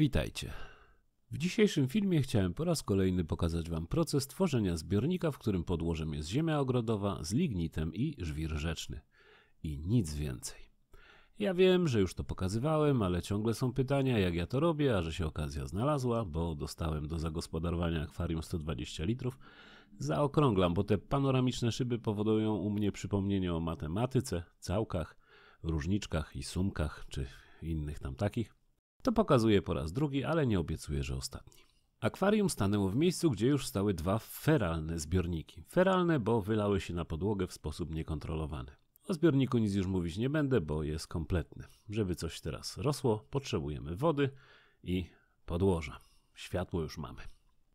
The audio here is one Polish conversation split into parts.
Witajcie. W dzisiejszym filmie chciałem po raz kolejny pokazać Wam proces tworzenia zbiornika, w którym podłożem jest ziemia ogrodowa z lignitem i żwir rzeczny. I nic więcej. Ja wiem, że już to pokazywałem, ale ciągle są pytania, jak ja to robię, a że się okazja znalazła, bo dostałem do zagospodarowania akwarium 120 litrów. Zaokrąglam, bo te panoramiczne szyby powodują u mnie przypomnienie o matematyce, całkach, różniczkach i sumkach, czy innych tam takich. To pokazuje po raz drugi, ale nie obiecuję, że ostatni. Akwarium stanęło w miejscu, gdzie już stały dwa feralne zbiorniki. Feralne, bo wylały się na podłogę w sposób niekontrolowany. O zbiorniku nic już mówić nie będę, bo jest kompletny. Żeby coś teraz rosło, potrzebujemy wody i podłoża. Światło już mamy.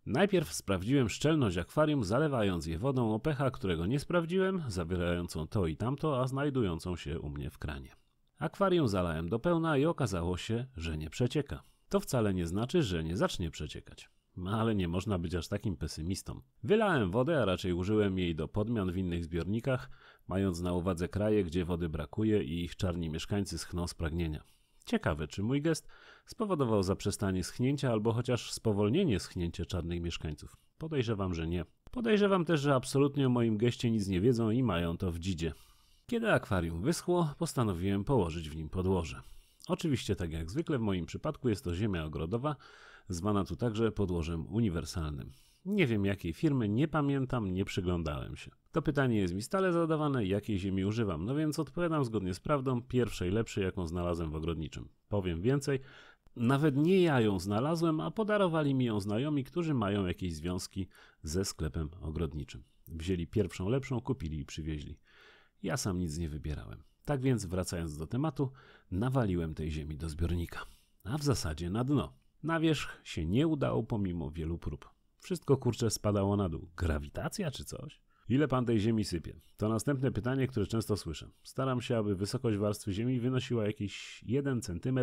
Najpierw sprawdziłem szczelność akwarium, zalewając je wodą o pH, którego nie sprawdziłem, zawierającą to i tamto, a znajdującą się u mnie w kranie. Akwarium zalałem do pełna i okazało się, że nie przecieka. To wcale nie znaczy, że nie zacznie przeciekać. Ale nie można być aż takim pesymistą. Wylałem wodę, a raczej użyłem jej do podmian w innych zbiornikach, mając na uwadze kraje, gdzie wody brakuje i ich czarni mieszkańcy schną z pragnienia. Ciekawe, czy mój gest spowodował zaprzestanie schnięcia albo chociaż spowolnienie schnięcia czarnych mieszkańców. Podejrzewam, że nie. Podejrzewam też, że absolutnie o moim geście nic nie wiedzą i mają to w dzidzie. Kiedy akwarium wyschło, postanowiłem położyć w nim podłoże. Oczywiście, tak jak zwykle w moim przypadku, jest to ziemia ogrodowa, zwana tu także podłożem uniwersalnym. Nie wiem jakiej firmy, nie pamiętam, nie przyglądałem się. To pytanie jest mi stale zadawane, jakiej ziemi używam, no więc odpowiadam zgodnie z prawdą, pierwszej lepszej, jaką znalazłem w ogrodniczym. Powiem więcej, nawet nie ja ją znalazłem, a podarowali mi ją znajomi, którzy mają jakieś związki ze sklepem ogrodniczym. Wzięli pierwszą lepszą, kupili i przywieźli. Ja sam nic nie wybierałem. Tak więc, wracając do tematu, nawaliłem tej ziemi do zbiornika. A w zasadzie na dno. Na wierzch się nie udało pomimo wielu prób. Wszystko kurcze spadało na dół. Grawitacja czy coś? Ile pan tej ziemi sypie? To następne pytanie, które często słyszę. Staram się, aby wysokość warstwy ziemi wynosiła jakieś 1 cm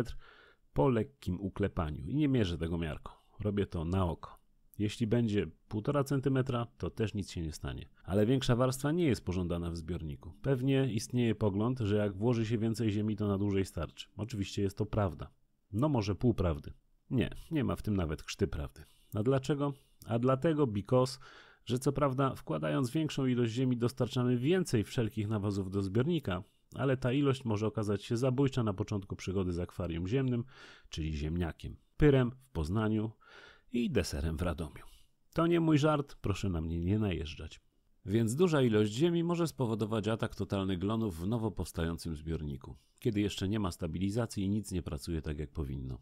po lekkim uklepaniu i nie mierzę tego miarką. Robię to na oko. Jeśli będzie 1,5 cm, to też nic się nie stanie. Ale większa warstwa nie jest pożądana w zbiorniku. Pewnie istnieje pogląd, że jak włoży się więcej ziemi, to na dłużej starczy. Oczywiście jest to prawda. No może półprawdy. Nie, nie ma w tym nawet krzty prawdy. A dlaczego? A dlatego, because, że co prawda wkładając większą ilość ziemi dostarczamy więcej wszelkich nawozów do zbiornika, ale ta ilość może okazać się zabójcza na początku przygody z akwarium ziemnym, czyli ziemniakiem. Pyrem w Poznaniu i deserem w Radomiu. To nie mój żart, proszę na mnie nie najeżdżać. Więc duża ilość ziemi może spowodować atak totalny glonów w nowo powstającym zbiorniku, kiedy jeszcze nie ma stabilizacji i nic nie pracuje tak jak powinno.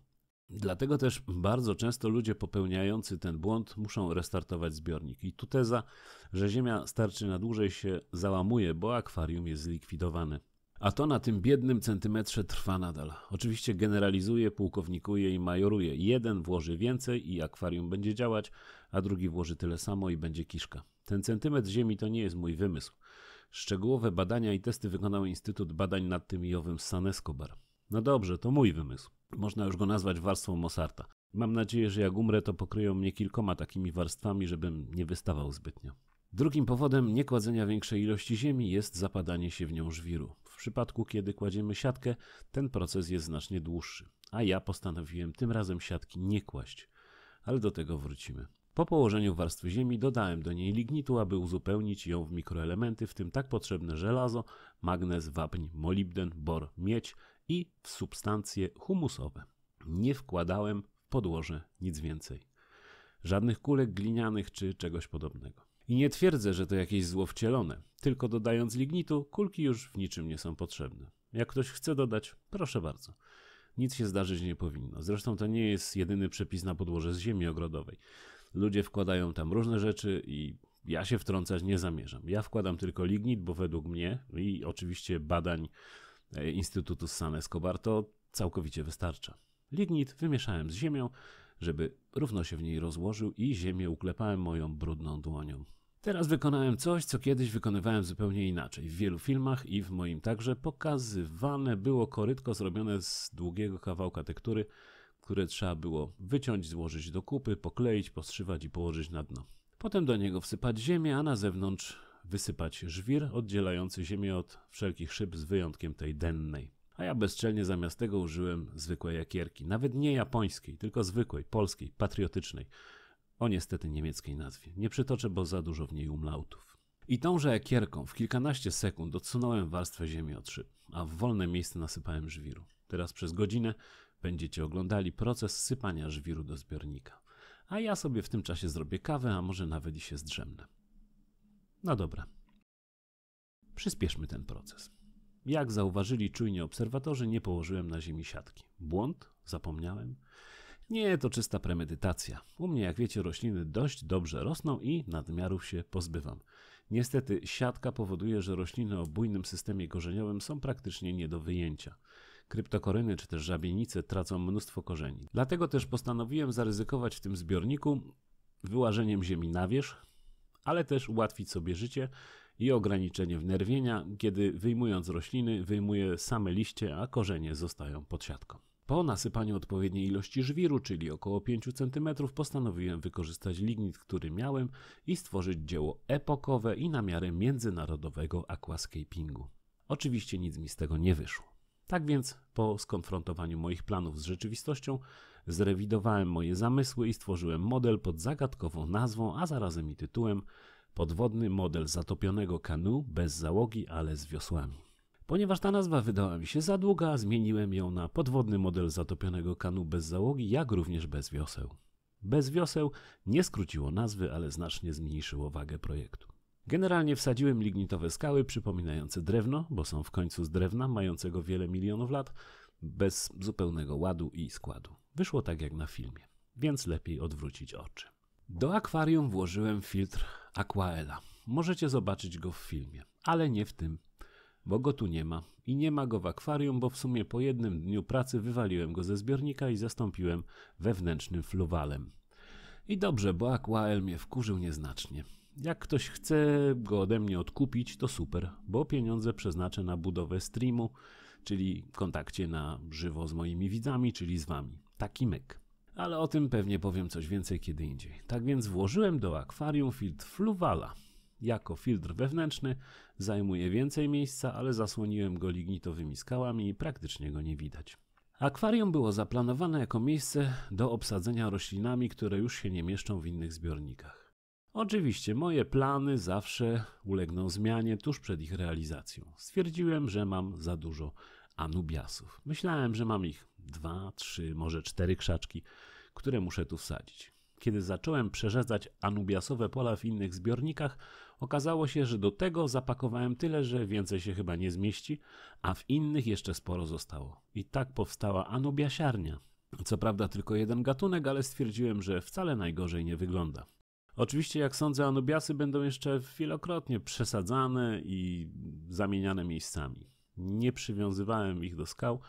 Dlatego też bardzo często ludzie popełniający ten błąd muszą restartować zbiornik. I tu teza, że ziemia starczy na dłużej się załamuje, bo akwarium jest zlikwidowane. A to na tym biednym centymetrze trwa nadal. Oczywiście generalizuje, pułkownikuje i majoruje. Jeden włoży więcej i akwarium będzie działać, a drugi włoży tyle samo i będzie kiszka. Ten centymetr ziemi to nie jest mój wymysł. Szczegółowe badania i testy wykonał Instytut Badań nad tym i owym San Escobar. No dobrze, to mój wymysł. Można już go nazwać warstwą Mosarta. Mam nadzieję, że jak umrę, to pokryją mnie kilkoma takimi warstwami, żebym nie wystawał zbytnio. Drugim powodem niekładzenia większej ilości ziemi jest zapadanie się w nią żwiru. W przypadku, kiedy kładziemy siatkę, ten proces jest znacznie dłuższy, a ja postanowiłem tym razem siatki nie kłaść. Ale do tego wrócimy. Po położeniu warstwy ziemi dodałem do niej lignitu, aby uzupełnić ją w mikroelementy, w tym tak potrzebne żelazo, magnez, wapń, molibden, bor, miedź i w substancje humusowe. Nie wkładałem w podłoże nic więcej. Żadnych kulek glinianych czy czegoś podobnego. I nie twierdzę, że to jakieś zło wcielone, tylko dodając lignitu, kulki już w niczym nie są potrzebne. Jak ktoś chce dodać, proszę bardzo. Nic się zdarzyć nie powinno. Zresztą to nie jest jedyny przepis na podłoże z ziemi ogrodowej. Ludzie wkładają tam różne rzeczy i ja się wtrącać nie zamierzam. Ja wkładam tylko lignit, bo według mnie i oczywiście badań e, Instytutu San Escobar to całkowicie wystarcza. Lignit wymieszałem z ziemią, żeby równo się w niej rozłożył i ziemię uklepałem moją brudną dłonią. Teraz wykonałem coś, co kiedyś wykonywałem zupełnie inaczej. W wielu filmach i w moim także pokazywane było korytko zrobione z długiego kawałka tektury, które trzeba było wyciąć, złożyć do kupy, pokleić, postrzywać i położyć na dno. Potem do niego wsypać ziemię, a na zewnątrz wysypać żwir oddzielający ziemię od wszelkich szyb z wyjątkiem tej dennej a ja bezczelnie zamiast tego użyłem zwykłej jakierki, nawet nie japońskiej, tylko zwykłej, polskiej, patriotycznej, o niestety niemieckiej nazwie. Nie przytoczę, bo za dużo w niej umlautów. I tąże jakierką w kilkanaście sekund odsunąłem warstwę ziemi od szyb, a w wolne miejsce nasypałem żwiru. Teraz przez godzinę będziecie oglądali proces sypania żwiru do zbiornika. A ja sobie w tym czasie zrobię kawę, a może nawet i się zdrzemnę. No dobra. Przyspieszmy ten proces. Jak zauważyli czujni obserwatorzy, nie położyłem na ziemi siatki. Błąd? Zapomniałem? Nie, to czysta premedytacja. U mnie, jak wiecie, rośliny dość dobrze rosną i nadmiarów się pozbywam. Niestety, siatka powoduje, że rośliny o bujnym systemie korzeniowym są praktycznie nie do wyjęcia. Kryptokoryny czy też żabienice tracą mnóstwo korzeni. Dlatego też postanowiłem zaryzykować w tym zbiorniku wyłażeniem ziemi na wierzch, ale też ułatwić sobie życie i ograniczenie wnerwienia, kiedy wyjmując rośliny wyjmuje same liście, a korzenie zostają pod siatką. Po nasypaniu odpowiedniej ilości żwiru, czyli około 5 cm, postanowiłem wykorzystać lignit, który miałem i stworzyć dzieło epokowe i na miarę międzynarodowego aquascapingu. Oczywiście nic mi z tego nie wyszło. Tak więc po skonfrontowaniu moich planów z rzeczywistością, zrewidowałem moje zamysły i stworzyłem model pod zagadkową nazwą, a zarazem i tytułem Podwodny model zatopionego kanu bez załogi, ale z wiosłami. Ponieważ ta nazwa wydała mi się za długa, zmieniłem ją na podwodny model zatopionego kanu bez załogi, jak również bez wioseł. Bez wioseł nie skróciło nazwy, ale znacznie zmniejszyło wagę projektu. Generalnie wsadziłem lignitowe skały przypominające drewno, bo są w końcu z drewna mającego wiele milionów lat, bez zupełnego ładu i składu. Wyszło tak jak na filmie, więc lepiej odwrócić oczy. Do akwarium włożyłem filtr Aquaela. Możecie zobaczyć go w filmie, ale nie w tym, bo go tu nie ma. I nie ma go w akwarium, bo w sumie po jednym dniu pracy wywaliłem go ze zbiornika i zastąpiłem wewnętrznym fluwalem. I dobrze, bo Aquael mnie wkurzył nieznacznie. Jak ktoś chce go ode mnie odkupić, to super, bo pieniądze przeznaczę na budowę streamu, czyli kontakcie na żywo z moimi widzami, czyli z wami. Taki myk ale o tym pewnie powiem coś więcej kiedy indziej. Tak więc włożyłem do akwarium filtr Fluvala. Jako filtr wewnętrzny zajmuje więcej miejsca, ale zasłoniłem go lignitowymi skałami i praktycznie go nie widać. Akwarium było zaplanowane jako miejsce do obsadzenia roślinami, które już się nie mieszczą w innych zbiornikach. Oczywiście moje plany zawsze ulegną zmianie tuż przed ich realizacją. Stwierdziłem, że mam za dużo anubiasów. Myślałem, że mam ich dwa, trzy, może cztery krzaczki, które muszę tu wsadzić. Kiedy zacząłem przerzedzać anubiasowe pola w innych zbiornikach, okazało się, że do tego zapakowałem tyle, że więcej się chyba nie zmieści, a w innych jeszcze sporo zostało. I tak powstała anubiasiarnia. Co prawda tylko jeden gatunek, ale stwierdziłem, że wcale najgorzej nie wygląda. Oczywiście, jak sądzę, anubiasy będą jeszcze wielokrotnie przesadzane i zamieniane miejscami. Nie przywiązywałem ich do skał,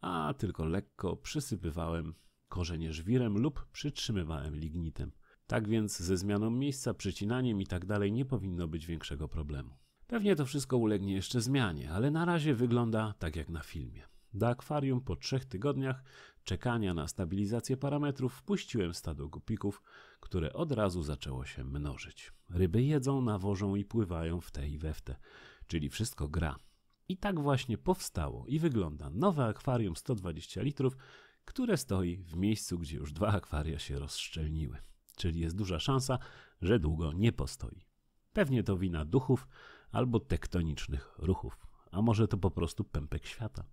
a tylko lekko przysypywałem korzenie żwirem lub przytrzymywałem lignitem. Tak więc ze zmianą miejsca, przycinaniem i tak dalej nie powinno być większego problemu. Pewnie to wszystko ulegnie jeszcze zmianie, ale na razie wygląda tak jak na filmie. Do akwarium po trzech tygodniach czekania na stabilizację parametrów wpuściłem stado gupików, które od razu zaczęło się mnożyć. Ryby jedzą, nawożą i pływają w te i we w te, czyli wszystko gra. I tak właśnie powstało i wygląda nowe akwarium 120 litrów, które stoi w miejscu, gdzie już dwa akwaria się rozszczelniły. Czyli jest duża szansa, że długo nie postoi. Pewnie to wina duchów albo tektonicznych ruchów, a może to po prostu pępek świata.